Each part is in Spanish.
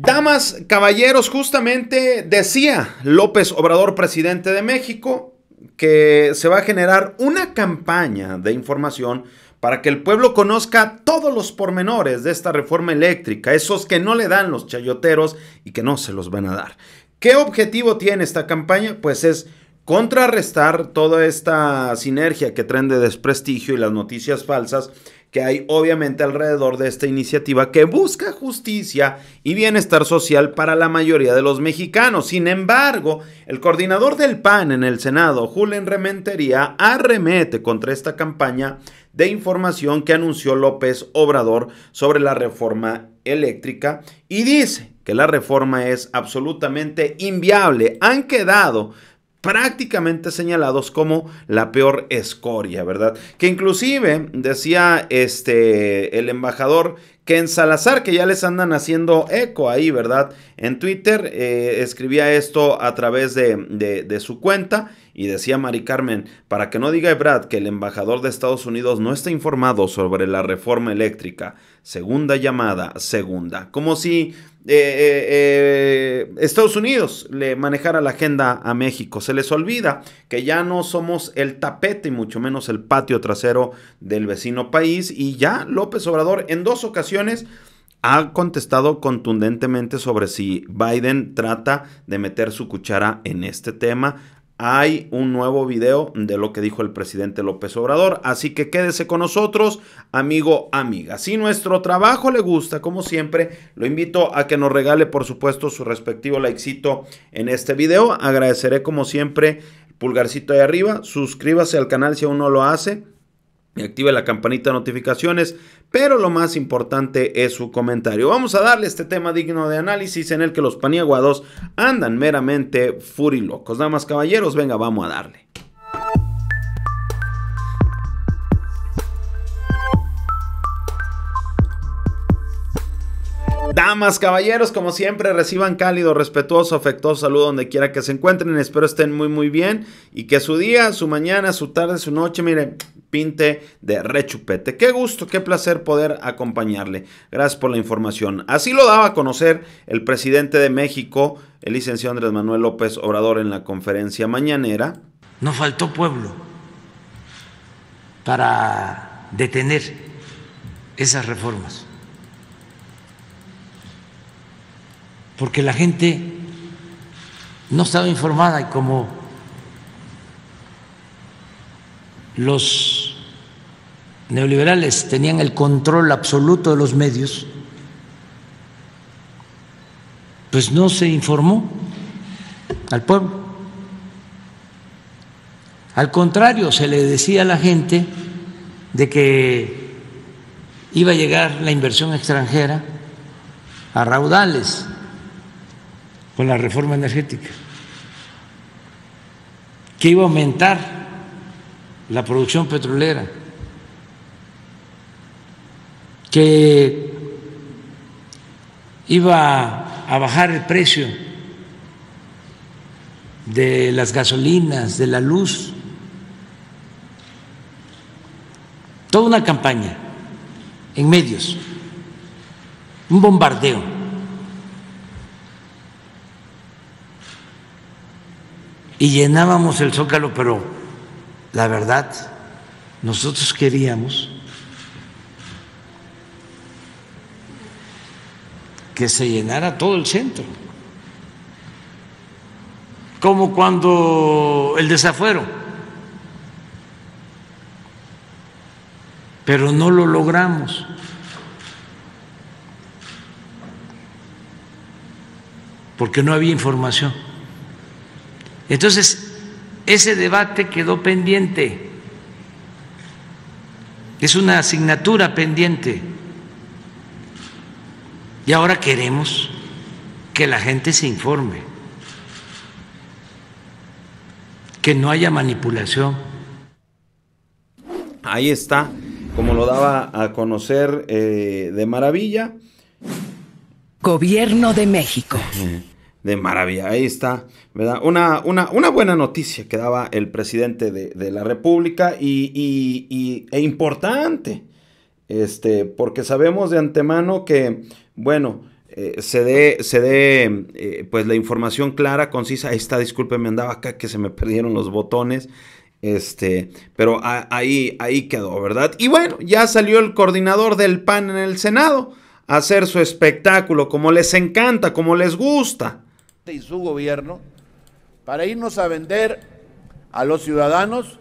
Damas, caballeros, justamente decía López Obrador, presidente de México, que se va a generar una campaña de información para que el pueblo conozca todos los pormenores de esta reforma eléctrica, esos que no le dan los chayoteros y que no se los van a dar. ¿Qué objetivo tiene esta campaña? Pues es contrarrestar toda esta sinergia que traen de desprestigio y las noticias falsas que hay obviamente alrededor de esta iniciativa que busca justicia y bienestar social para la mayoría de los mexicanos. Sin embargo, el coordinador del PAN en el Senado, Julen Rementería, arremete contra esta campaña de información que anunció López Obrador sobre la reforma eléctrica y dice que la reforma es absolutamente inviable. Han quedado prácticamente señalados como la peor escoria, ¿verdad? Que inclusive decía este el embajador Ken Salazar, que ya les andan haciendo eco ahí, ¿verdad? En Twitter eh, escribía esto a través de, de su cuenta. Y decía Mari Carmen, para que no diga Brad que el embajador de Estados Unidos no está informado sobre la reforma eléctrica. Segunda llamada, segunda. Como si eh, eh, eh, Estados Unidos le manejara la agenda a México. Se les olvida que ya no somos el tapete y mucho menos el patio trasero del vecino país. Y ya López Obrador en dos ocasiones ha contestado contundentemente sobre si Biden trata de meter su cuchara en este tema hay un nuevo video de lo que dijo el presidente López Obrador. Así que quédese con nosotros, amigo, amiga. Si nuestro trabajo le gusta, como siempre, lo invito a que nos regale, por supuesto, su respectivo likecito en este video. Agradeceré, como siempre, pulgarcito ahí arriba. Suscríbase al canal si aún no lo hace active la campanita de notificaciones, pero lo más importante es su comentario. Vamos a darle este tema digno de análisis en el que los paniaguados andan meramente furilocos. Damas, caballeros, venga, vamos a darle. Damas, caballeros, como siempre, reciban cálido, respetuoso, afectuoso saludo donde quiera que se encuentren. Espero estén muy, muy bien y que su día, su mañana, su tarde, su noche, miren, pinte de rechupete. Qué gusto, qué placer poder acompañarle. Gracias por la información. Así lo daba a conocer el presidente de México, el licenciado Andrés Manuel López Obrador, en la conferencia mañanera. no faltó pueblo para detener esas reformas. Porque la gente no estaba informada y como los neoliberales tenían el control absoluto de los medios, pues no se informó al pueblo. Al contrario, se le decía a la gente de que iba a llegar la inversión extranjera a raudales con la reforma energética, que iba a aumentar la producción petrolera, que iba a bajar el precio de las gasolinas, de la luz, toda una campaña en medios, un bombardeo. Y llenábamos el zócalo, pero la verdad, nosotros queríamos que se llenara todo el centro. Como cuando el desafuero. Pero no lo logramos. Porque no había información. Entonces, ese debate quedó pendiente. Es una asignatura pendiente. Y ahora queremos que la gente se informe, que no haya manipulación. Ahí está, como lo daba a conocer eh, de maravilla. Gobierno de México. De maravilla, ahí está, Una, una, una buena noticia que daba el presidente de, la República y, y, e importante, este, porque sabemos de antemano que bueno, eh, se dé, se dé eh, pues la información clara, concisa. está, disculpe, me andaba acá que se me perdieron los botones. Este, pero ahí, ahí quedó, ¿verdad? Y bueno, ya salió el coordinador del PAN en el Senado a hacer su espectáculo, como les encanta, como les gusta. Y su gobierno, para irnos a vender a los ciudadanos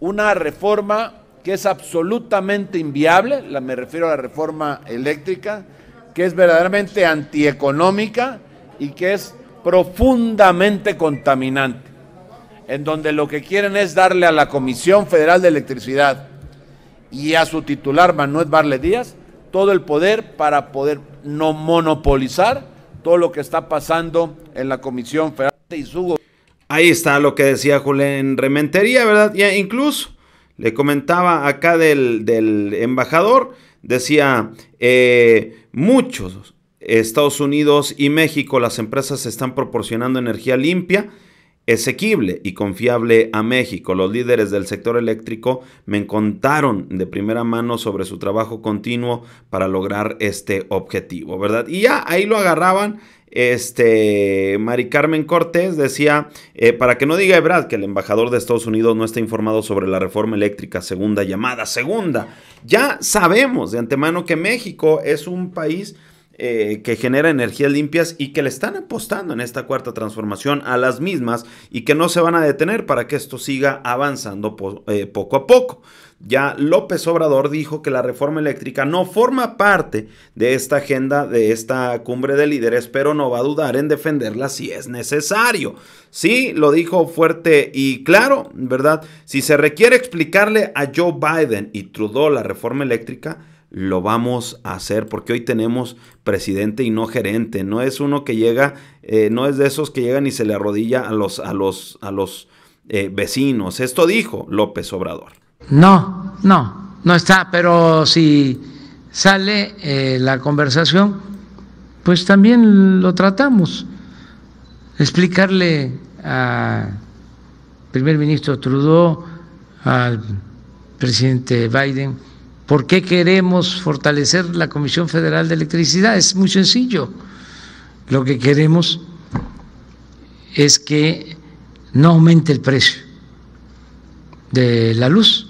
una reforma que es absolutamente inviable, la, me refiero a la reforma eléctrica, que es verdaderamente antieconómica y que es profundamente contaminante, en donde lo que quieren es darle a la Comisión Federal de Electricidad y a su titular Manuel Barle Díaz todo el poder para poder no monopolizar todo lo que está pasando en la Comisión Federal y su Ahí está lo que decía Julián Rementería, ¿verdad? Ya incluso le comentaba acá del, del embajador, decía, eh, muchos, Estados Unidos y México, las empresas están proporcionando energía limpia, esequible y confiable a México. Los líderes del sector eléctrico me contaron de primera mano sobre su trabajo continuo para lograr este objetivo, ¿verdad? Y ya ahí lo agarraban este, Mari Carmen Cortés decía, eh, para que no diga Ebrad que el embajador de Estados Unidos no está informado sobre la reforma eléctrica, segunda llamada, segunda. Ya sabemos de antemano que México es un país eh, que genera energías limpias y que le están apostando en esta cuarta transformación a las mismas y que no se van a detener para que esto siga avanzando eh, poco a poco. Ya López Obrador dijo que la reforma eléctrica no forma parte de esta agenda, de esta cumbre de líderes, pero no va a dudar en defenderla si es necesario. Sí, lo dijo fuerte y claro, ¿verdad? Si se requiere explicarle a Joe Biden y Trudeau la reforma eléctrica, lo vamos a hacer, porque hoy tenemos presidente y no gerente. No es uno que llega, eh, no es de esos que llegan y se le arrodilla a los, a los, a los eh, vecinos. Esto dijo López Obrador. No, no, no está, pero si sale eh, la conversación, pues también lo tratamos. Explicarle al primer ministro Trudeau, al presidente Biden, ¿Por qué queremos fortalecer la Comisión Federal de Electricidad? Es muy sencillo. Lo que queremos es que no aumente el precio de la luz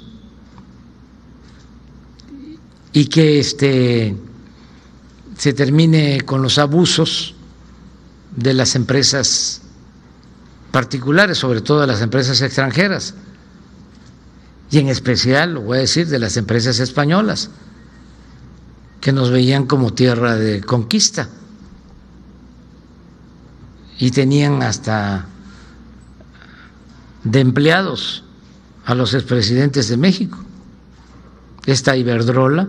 y que este se termine con los abusos de las empresas particulares, sobre todo de las empresas extranjeras y en especial, lo voy a decir, de las empresas españolas, que nos veían como tierra de conquista y tenían hasta de empleados a los expresidentes de México. Esta Iberdrola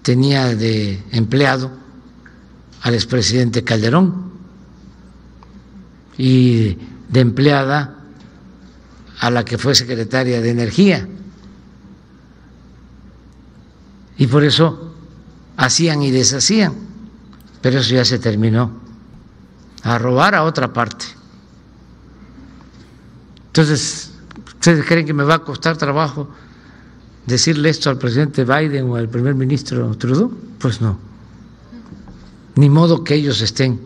tenía de empleado al expresidente Calderón y de empleada a la que fue secretaria de Energía. Y por eso hacían y deshacían. Pero eso ya se terminó. A robar a otra parte. Entonces, ¿ustedes creen que me va a costar trabajo decirle esto al presidente Biden o al primer ministro Trudeau? Pues no. Ni modo que ellos estén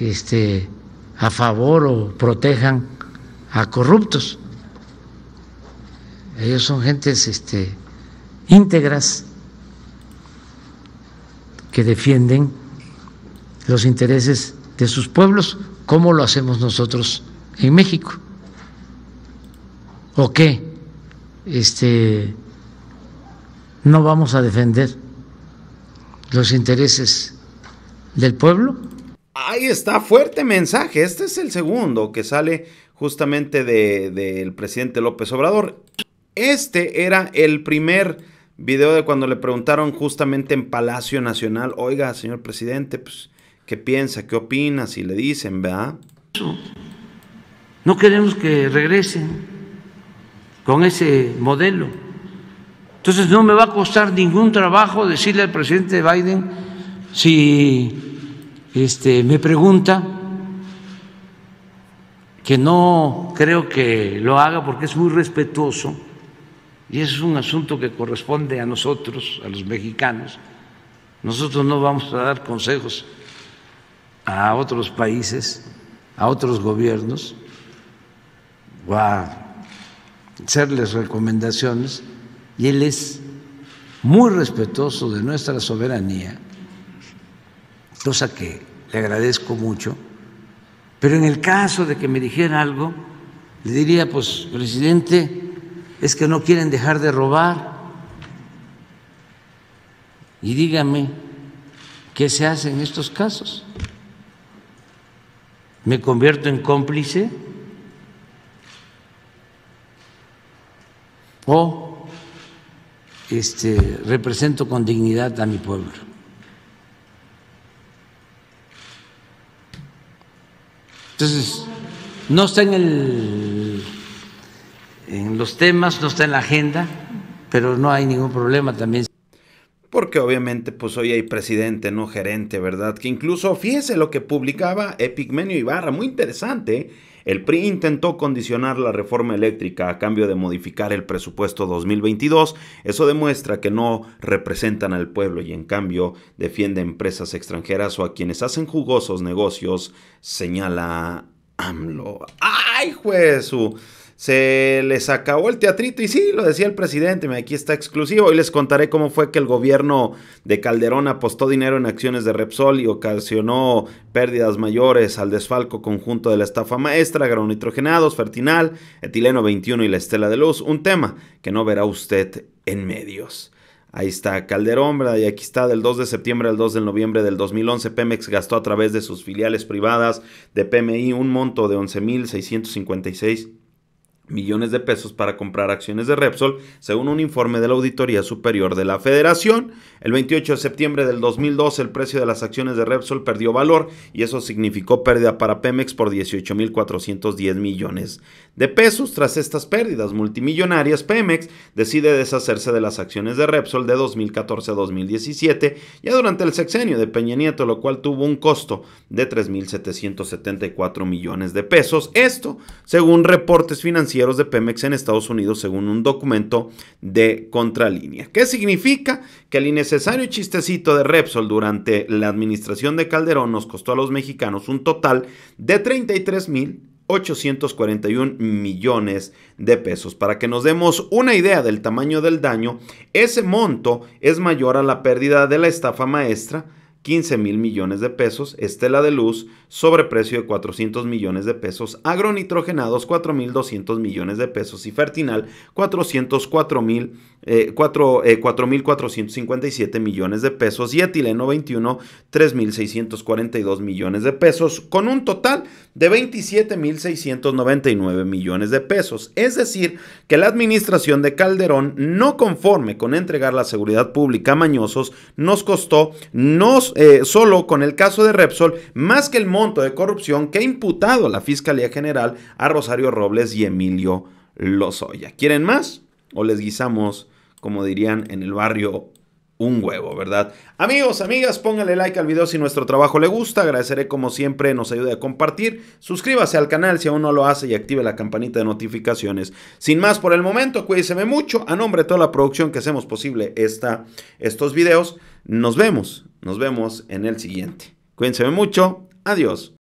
este, a favor o protejan a corruptos. Ellos son gentes este, íntegras que defienden los intereses de sus pueblos, como lo hacemos nosotros en México. ¿O qué? Este, no vamos a defender los intereses del pueblo. Ahí está, fuerte mensaje. Este es el segundo que sale justamente del de, presidente López Obrador. Este era el primer video de cuando le preguntaron justamente en Palacio Nacional, oiga, señor presidente, pues, ¿qué piensa? ¿Qué opina? Si le dicen, ¿verdad? No queremos que regresen con ese modelo. Entonces no me va a costar ningún trabajo decirle al presidente Biden si este, me pregunta que no creo que lo haga porque es muy respetuoso y es un asunto que corresponde a nosotros, a los mexicanos. Nosotros no vamos a dar consejos a otros países, a otros gobiernos, o a hacerles recomendaciones, y él es muy respetuoso de nuestra soberanía, cosa que le agradezco mucho pero en el caso de que me dijera algo, le diría, pues, presidente, es que no quieren dejar de robar. Y dígame, ¿qué se hace en estos casos? ¿Me convierto en cómplice? ¿O este, represento con dignidad a mi pueblo? Entonces, no está en, el, en los temas, no está en la agenda, pero no hay ningún problema también. Porque obviamente, pues hoy hay presidente, no gerente, ¿verdad? Que incluso, fíjese lo que publicaba Epigmenio Ibarra, muy interesante el PRI intentó condicionar la reforma eléctrica a cambio de modificar el presupuesto 2022. Eso demuestra que no representan al pueblo y en cambio defiende empresas extranjeras o a quienes hacen jugosos negocios, señala AMLO. ¡Ay, juez! Se les acabó el teatrito y sí, lo decía el presidente, aquí está exclusivo. y les contaré cómo fue que el gobierno de Calderón apostó dinero en acciones de Repsol y ocasionó pérdidas mayores al desfalco conjunto de la estafa maestra, agronitrogenados, fertinal, etileno 21 y la estela de luz. Un tema que no verá usted en medios. Ahí está Calderón, ¿verdad? Y aquí está del 2 de septiembre al 2 de noviembre del 2011. Pemex gastó a través de sus filiales privadas de PMI un monto de 11.656 millones de pesos para comprar acciones de Repsol, según un informe de la Auditoría Superior de la Federación. El 28 de septiembre del 2012 el precio de las acciones de Repsol perdió valor y eso significó pérdida para Pemex por 18.410 millones de pesos. Tras estas pérdidas multimillonarias, Pemex decide deshacerse de las acciones de Repsol de 2014 a 2017, ya durante el sexenio de Peña Nieto, lo cual tuvo un costo de 3.774 millones de pesos. Esto, según reportes financieros, de Pemex en Estados Unidos, según un documento de Contralínea. ¿Qué significa? Que el innecesario chistecito de Repsol durante la administración de Calderón nos costó a los mexicanos un total de 33.841 millones de pesos. Para que nos demos una idea del tamaño del daño, ese monto es mayor a la pérdida de la estafa maestra 15 mil millones de pesos, Estela de Luz, sobreprecio de 400 millones de pesos, agronitrogenados 4.200 millones de pesos y Fertinal 404 mil 4, eh, 4.457 eh, millones de pesos y Etileno 21 3.642 millones de pesos, con un total de mil 27.699 millones de pesos. Es decir, que la administración de Calderón, no conforme con entregar la seguridad pública a Mañosos, nos costó, nos eh, solo con el caso de Repsol, más que el monto de corrupción que ha imputado la Fiscalía General a Rosario Robles y Emilio Lozoya. ¿Quieren más? ¿O les guisamos, como dirían en el barrio, un huevo, ¿verdad? Amigos, amigas, pónganle like al video si nuestro trabajo le gusta. Agradeceré como siempre, nos ayude a compartir. Suscríbase al canal si aún no lo hace y active la campanita de notificaciones. Sin más por el momento, cuídense mucho. A nombre de toda la producción que hacemos posible esta, estos videos, nos vemos nos vemos en el siguiente. Cuídense mucho. Adiós.